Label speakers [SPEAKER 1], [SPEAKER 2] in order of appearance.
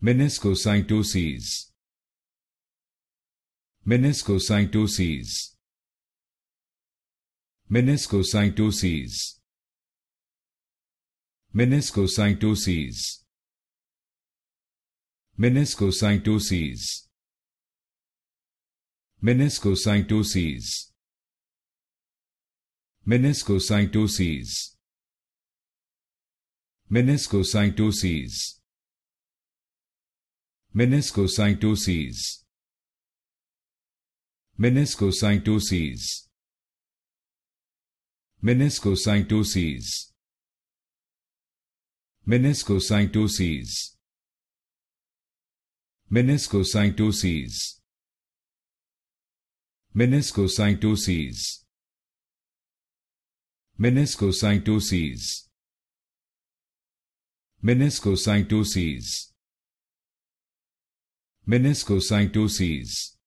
[SPEAKER 1] Meniscocytoses Meniscocytoses Meniscocytoses Meniscocytoses Meniscocytoses Meniscocytoses Meniscocytoses Meniscocytoses meniscocytoses meniscocytoses meniscocytoses meniscocytoses meniscocytoses meniscocytoses meniscocytoses meniscocytoses meniscocytoses.